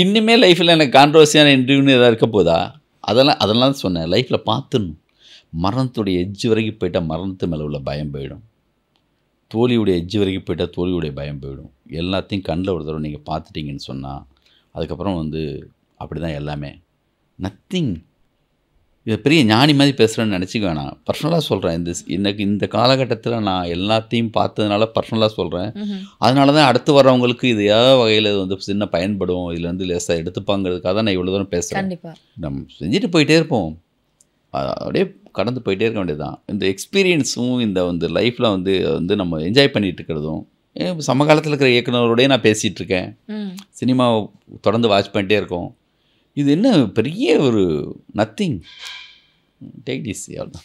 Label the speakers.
Speaker 1: இன்னுமே லைஃப்பில் எனக்கு கான்ட்ரவர்சியான இன்டர்வியூன்னு எதாவது இருக்க போதா அதெல்லாம் அதெல்லாம் சொன்னேன் லைஃப்பில் பார்த்துணும் மரணத்துடைய எஜ்ஜு வரைக்கும் போயிட்டால் மரணத்து மேலே உள்ள பயம் போயிடும் தோழியுடைய எஜ்ஜு வரைக்கும் போயிட்டால் தோழியுடைய பயம் போயிடும் எல்லாத்தையும் கண்ணில் ஒரு தடவை நீங்கள் பார்த்துட்டிங்கன்னு சொன்னால் அதுக்கப்புறம் வந்து அப்படி தான் எல்லாமே நத்திங் இது பெரிய ஞானி மாதிரி பேசுகிறேன்னு நினச்சிக்க வேணாம் பர்சனலாக சொல்கிறேன் இந்த எனக்கு இந்த காலகட்டத்தில் நான் எல்லாத்தையும் பார்த்ததுனால பர்சனலாக சொல்கிறேன் அதனால தான் அடுத்து வர்றவங்களுக்கு இது ஏதாவது வகையில் இது வந்து சின்ன பயன்படும் இதுலேருந்து லேசாக எடுத்துப்பாங்கிறதுக்காக தான் நான் இவ்வளோ தூரம் பேசுகிறேன் நம்ம செஞ்சுட்டு போயிட்டே இருப்போம் அப்படியே கடந்து போயிட்டே இருக்க வேண்டியதுதான் இந்த எக்ஸ்பீரியன்ஸும் இந்த வந்து லைஃப்பில் வந்து வந்து நம்ம என்ஜாய் பண்ணிகிட்டு இருக்கிறதும் சமகாலத்தில் இருக்கிற இயக்குனரோடய நான் பேசிகிட்டு இருக்கேன் சினிமாவை தொடர்ந்து வாட்ச் பண்ணிகிட்டே இருக்கோம் இது என்ன பெரிய ஒரு நத்திங் டேக் டிஸ்